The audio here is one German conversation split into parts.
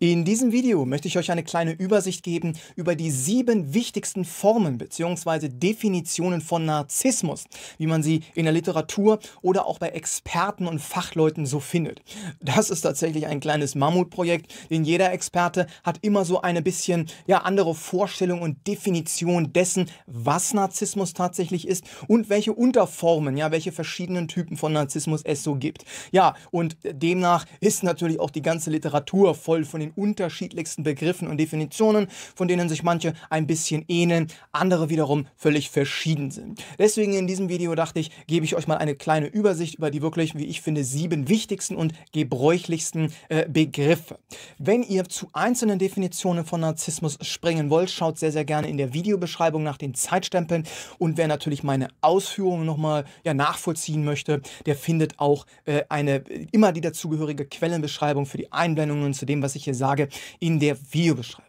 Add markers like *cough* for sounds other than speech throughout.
In diesem Video möchte ich euch eine kleine Übersicht geben über die sieben wichtigsten Formen bzw. Definitionen von Narzissmus, wie man sie in der Literatur oder auch bei Experten und Fachleuten so findet. Das ist tatsächlich ein kleines Mammutprojekt, denn jeder Experte hat immer so eine bisschen ja, andere Vorstellung und Definition dessen, was Narzissmus tatsächlich ist und welche Unterformen, ja, welche verschiedenen Typen von Narzissmus es so gibt. Ja, und demnach ist natürlich auch die ganze Literatur voll von den den unterschiedlichsten Begriffen und Definitionen, von denen sich manche ein bisschen ähneln, andere wiederum völlig verschieden sind. Deswegen in diesem Video dachte ich, gebe ich euch mal eine kleine Übersicht über die wirklich, wie ich finde, sieben wichtigsten und gebräuchlichsten äh, Begriffe. Wenn ihr zu einzelnen Definitionen von Narzissmus springen wollt, schaut sehr, sehr gerne in der Videobeschreibung nach den Zeitstempeln und wer natürlich meine Ausführungen nochmal ja, nachvollziehen möchte, der findet auch äh, eine immer die dazugehörige Quellenbeschreibung für die Einblendungen zu dem, was ich hier sage, in der Videobeschreibung.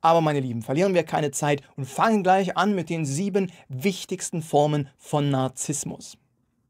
Aber meine Lieben, verlieren wir keine Zeit und fangen gleich an mit den sieben wichtigsten Formen von Narzissmus.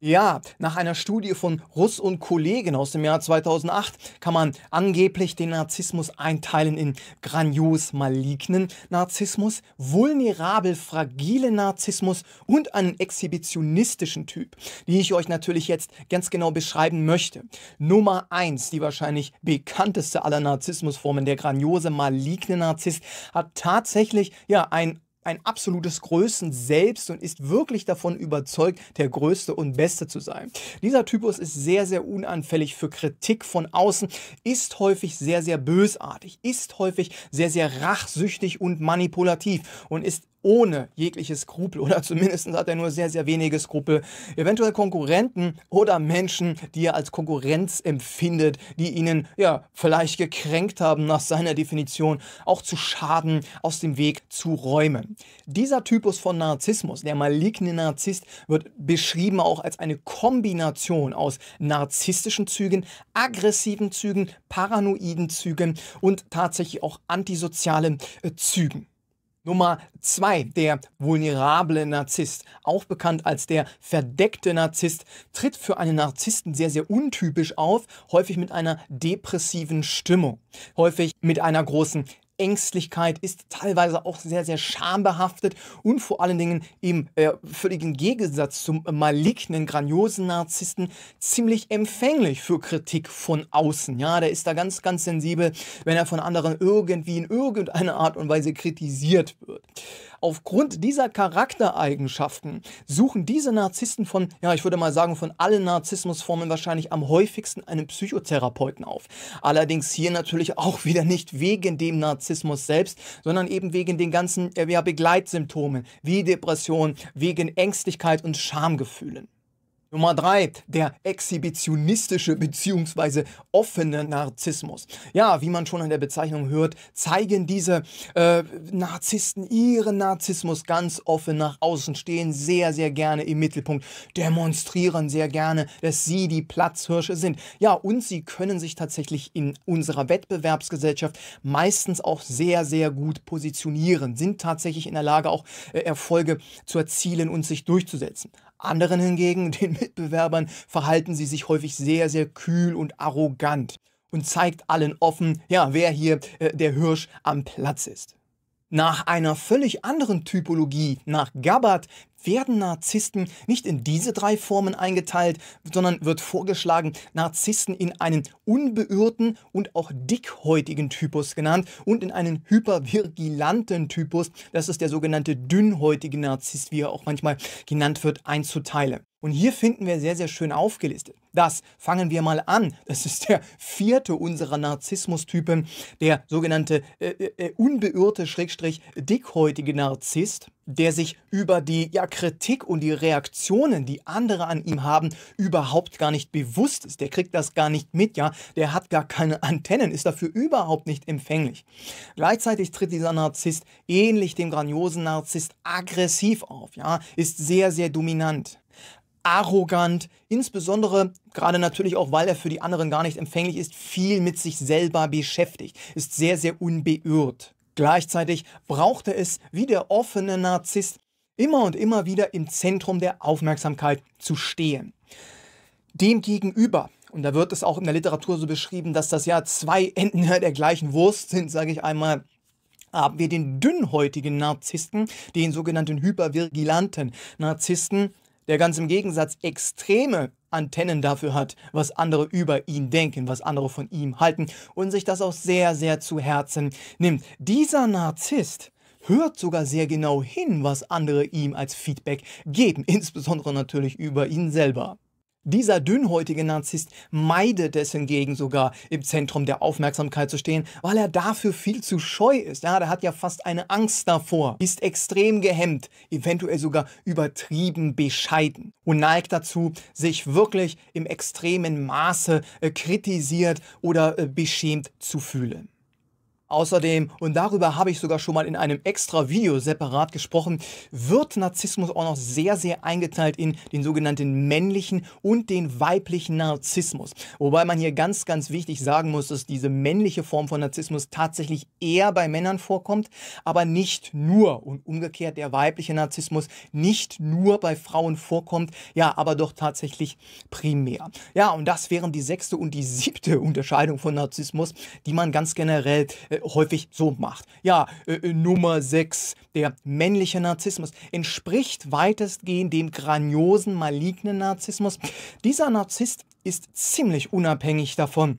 Ja, nach einer Studie von Russ und Kollegen aus dem Jahr 2008 kann man angeblich den Narzissmus einteilen in grandios malignen Narzissmus, vulnerabel fragilen Narzissmus und einen exhibitionistischen Typ, die ich euch natürlich jetzt ganz genau beschreiben möchte. Nummer eins, die wahrscheinlich bekannteste aller Narzissmusformen, der grandiose maligne Narzisst, hat tatsächlich ja ein ein absolutes Größen selbst und ist wirklich davon überzeugt, der Größte und Beste zu sein. Dieser Typus ist sehr, sehr unanfällig für Kritik von außen, ist häufig sehr, sehr bösartig, ist häufig sehr, sehr rachsüchtig und manipulativ und ist ohne jegliche Skrupel oder *laughs* zumindest hat er nur sehr, sehr wenige Skrupel, eventuell Konkurrenten oder Menschen, die er als Konkurrenz empfindet, die ihnen ja vielleicht gekränkt haben, nach seiner Definition auch zu schaden, aus dem Weg zu räumen. Dieser Typus von Narzissmus, der maligne Narzisst, wird beschrieben auch als eine Kombination aus narzisstischen Zügen, aggressiven Zügen, paranoiden Zügen und tatsächlich auch antisozialen äh, Zügen. Nummer zwei, der vulnerable Narzisst, auch bekannt als der verdeckte Narzisst, tritt für einen Narzissten sehr, sehr untypisch auf, häufig mit einer depressiven Stimmung, häufig mit einer großen Ängstlichkeit ist teilweise auch sehr, sehr schambehaftet und vor allen Dingen im äh, völligen Gegensatz zum malignen, grandiosen Narzissten ziemlich empfänglich für Kritik von außen. Ja, der ist da ganz, ganz sensibel, wenn er von anderen irgendwie in irgendeiner Art und Weise kritisiert wird. Aufgrund dieser Charaktereigenschaften suchen diese Narzissten von, ja, ich würde mal sagen, von allen Narzissmusformen wahrscheinlich am häufigsten einen Psychotherapeuten auf. Allerdings hier natürlich auch *laughs* wieder nicht wegen dem Narzissmus selbst, sondern eben wegen den ganzen äh, ja, Begleitsymptomen wie Depression, wegen Ängstlichkeit und Schamgefühlen. Nummer drei, der exhibitionistische bzw. offene Narzissmus. Ja, wie man schon an der Bezeichnung hört, zeigen diese äh, Narzissten ihren Narzissmus ganz offen nach außen, stehen sehr, sehr gerne im Mittelpunkt, demonstrieren sehr gerne, dass sie die Platzhirsche sind. Ja, und sie können sich tatsächlich in unserer Wettbewerbsgesellschaft meistens auch sehr, sehr gut positionieren, sind tatsächlich in der Lage, auch äh, Erfolge zu erzielen und sich durchzusetzen. Anderen hingegen, *laughs* den Mitbewerbern, verhalten sie sich häufig sehr, sehr kühl und arrogant und zeigt allen offen, ja, wer hier äh, der Hirsch am Platz ist. Nach einer völlig anderen Typologie, nach Gabbard, werden Narzissten nicht in diese drei Formen eingeteilt, sondern wird vorgeschlagen, Narzissten in einen unbeirrten und auch dickhäutigen Typus genannt und in einen hypervigilanten Typus, das ist der sogenannte dünnhäutige Narzisst, wie er auch manchmal genannt wird, einzuteilen. Und hier finden wir sehr, sehr schön aufgelistet. Das fangen wir mal an. Das ist der vierte unserer Narzissmustypen, der sogenannte äh, äh, äh, unbeirrte, schrägstrich dickhäutige Narzisst, der sich über die ja, Kritik und die Reaktionen, die andere an ihm haben, überhaupt gar nicht bewusst ist. Der kriegt das gar nicht mit, ja. Der hat gar keine Antennen, ist dafür überhaupt nicht empfänglich. Gleichzeitig tritt dieser Narzisst ähnlich dem grandiosen Narzisst aggressiv auf, ja, ist sehr, sehr dominant arrogant, insbesondere gerade natürlich auch, weil er für die anderen gar nicht empfänglich ist, viel mit sich selber beschäftigt, ist sehr, sehr unbeirrt. Gleichzeitig braucht er es, wie der offene Narzisst, immer und immer wieder im Zentrum der Aufmerksamkeit zu stehen. Demgegenüber, und da wird es auch in der Literatur so beschrieben, dass das ja zwei Enden *laughs* der gleichen Wurst sind, sage ich einmal, haben wir den dünnhäutigen Narzissten, den sogenannten hypervigilanten Narzissten, der ganz im Gegensatz extreme Antennen dafür hat, was andere über ihn denken, was andere von ihm halten und sich das auch sehr, sehr zu Herzen nimmt. Dieser Narzisst hört sogar sehr genau hin, was andere ihm als Feedback geben, insbesondere natürlich über ihn selber. Dieser dünnhäutige Narzisst meidet es hingegen sogar, im Zentrum der Aufmerksamkeit zu stehen, weil er dafür viel zu scheu ist. Ja, der hat ja fast eine Angst davor, ist extrem gehemmt, eventuell sogar übertrieben bescheiden und neigt dazu, sich wirklich im extremen Maße äh, kritisiert oder äh, beschämt zu fühlen. Außerdem, und darüber habe ich sogar schon mal in einem extra Video separat gesprochen, wird Narzissmus auch noch sehr, sehr eingeteilt in den sogenannten männlichen und den weiblichen Narzissmus. Wobei man hier ganz, ganz wichtig sagen muss, dass diese männliche Form von Narzissmus tatsächlich eher bei Männern vorkommt, aber nicht nur und umgekehrt der weibliche Narzissmus nicht nur bei Frauen vorkommt, ja, aber doch tatsächlich primär. Ja, und das wären die sechste und die siebte *laughs* Unterscheidung von Narzissmus, die man ganz generell äh, häufig so macht. Ja, äh, äh Nummer 6, der männliche Narzissmus, entspricht weitestgehend dem grandiosen, malignen Narzissmus. Dieser Narzisst ist ziemlich unabhängig davon,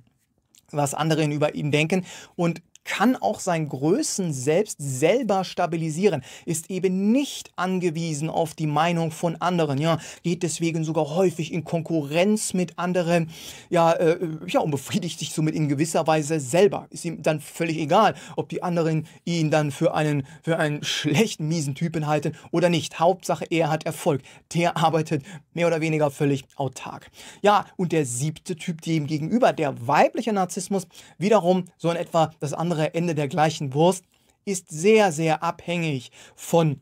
was andere über ihn denken und kann auch sein Größen selbst selber stabilisieren, ist eben nicht angewiesen auf die Meinung von anderen, ja, geht deswegen sogar häufig in Konkurrenz mit anderen, ja, äh, ja, und befriedigt sich somit in gewisser Weise selber. Ist ihm dann völlig egal, ob die anderen ihn dann für einen, für einen schlechten, miesen Typen halten oder nicht. Hauptsache, er hat Erfolg. Der arbeitet mehr oder weniger völlig autark. Ja, und der siebte Typ dem gegenüber, der weibliche Narzissmus, wiederum so in etwa das andere andere Ende der gleichen Wurst ist sehr, sehr abhängig von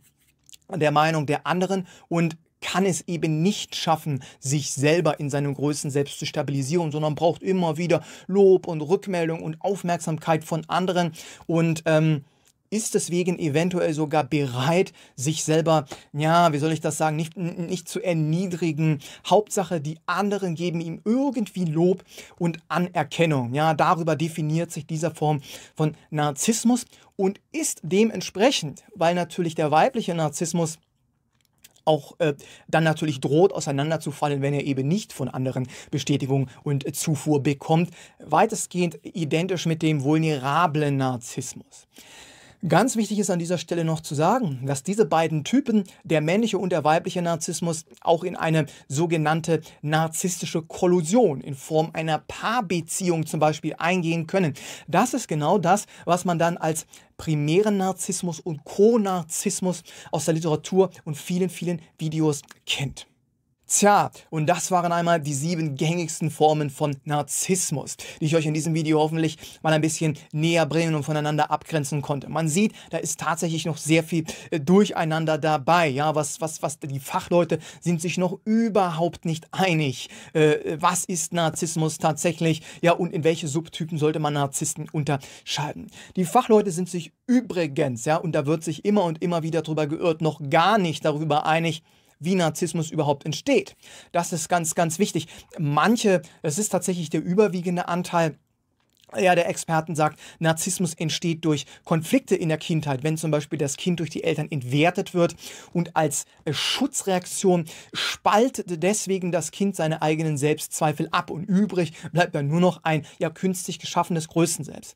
der Meinung der anderen und kann es eben nicht schaffen, sich selber in seinem Größen Selbst zu stabilisieren, sondern braucht immer wieder Lob und Rückmeldung und Aufmerksamkeit von anderen und ähm, ist deswegen eventuell sogar bereit, sich selber, ja, wie soll ich das sagen, nicht, nicht zu erniedrigen. Hauptsache, die anderen geben ihm irgendwie Lob und Anerkennung. Ja, darüber definiert sich diese Form von Narzissmus und ist dementsprechend, weil natürlich der weibliche Narzissmus auch äh, dann natürlich droht, auseinanderzufallen, wenn er eben nicht von anderen Bestätigung und Zufuhr bekommt, weitestgehend identisch mit dem vulnerablen Narzissmus. Ganz wichtig ist an dieser Stelle noch zu sagen, dass diese beiden Typen, der männliche und der weibliche Narzissmus, auch in eine sogenannte narzisstische Kollusion in Form einer Paarbeziehung zum Beispiel eingehen können. Das ist genau das, was man dann als primären Narzissmus und Co-Narzissmus aus der Literatur und vielen, vielen Videos kennt. Tja, und das waren einmal die sieben gängigsten Formen von Narzissmus, die ich euch in diesem Video hoffentlich mal ein bisschen näher bringen und voneinander abgrenzen konnte. Man sieht, da ist tatsächlich noch sehr viel äh, Durcheinander dabei. Ja, was, was, was, die Fachleute sind sich noch überhaupt nicht einig. Äh, was ist Narzissmus tatsächlich? Ja, und in welche Subtypen sollte man Narzissten unterscheiden? Die Fachleute sind sich übrigens, ja, und da wird sich immer und immer wieder drüber geirrt, noch gar nicht darüber einig, wie Narzissmus überhaupt entsteht. Das ist ganz, ganz wichtig. Manche, es ist tatsächlich der überwiegende Anteil ja, der Experten sagt, Narzissmus entsteht durch Konflikte in der Kindheit, wenn zum Beispiel das Kind durch die Eltern entwertet wird und als äh, Schutzreaktion spaltet deswegen das Kind seine eigenen Selbstzweifel ab und übrig bleibt dann nur noch ein ja künstlich geschaffenes Größenselbst.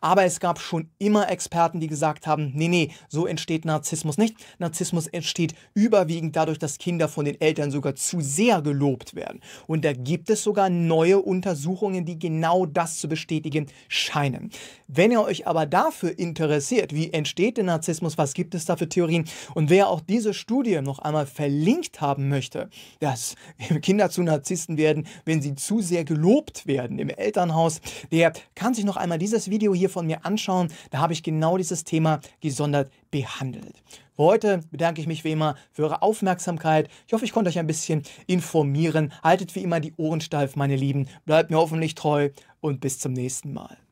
Aber es gab schon immer Experten, die gesagt haben, nee, nee, so entsteht Narzissmus nicht. Narzissmus entsteht überwiegend dadurch, dass Kinder von den Eltern sogar zu sehr gelobt werden. Und da gibt es sogar neue Untersuchungen, die genau das zu bestätigen Medien scheinen. Wenn ihr euch aber dafür interessiert, wie entsteht der Narzissmus, was gibt es da für Theorien und wer auch diese Studie noch einmal verlinkt haben möchte, dass *laughs* Kinder zu Narzissten werden, wenn sie zu sehr gelobt werden im Elternhaus, der kann sich noch einmal dieses Video hier von mir anschauen. Da habe ich genau dieses Thema gesondert behandelt. Für heute bedanke ich mich wie immer für eure Aufmerksamkeit. Ich hoffe, ich konnte euch ein bisschen informieren. Haltet wie immer die Ohren steif, meine Lieben. Bleibt mir hoffentlich treu und bis zum nächsten Mal.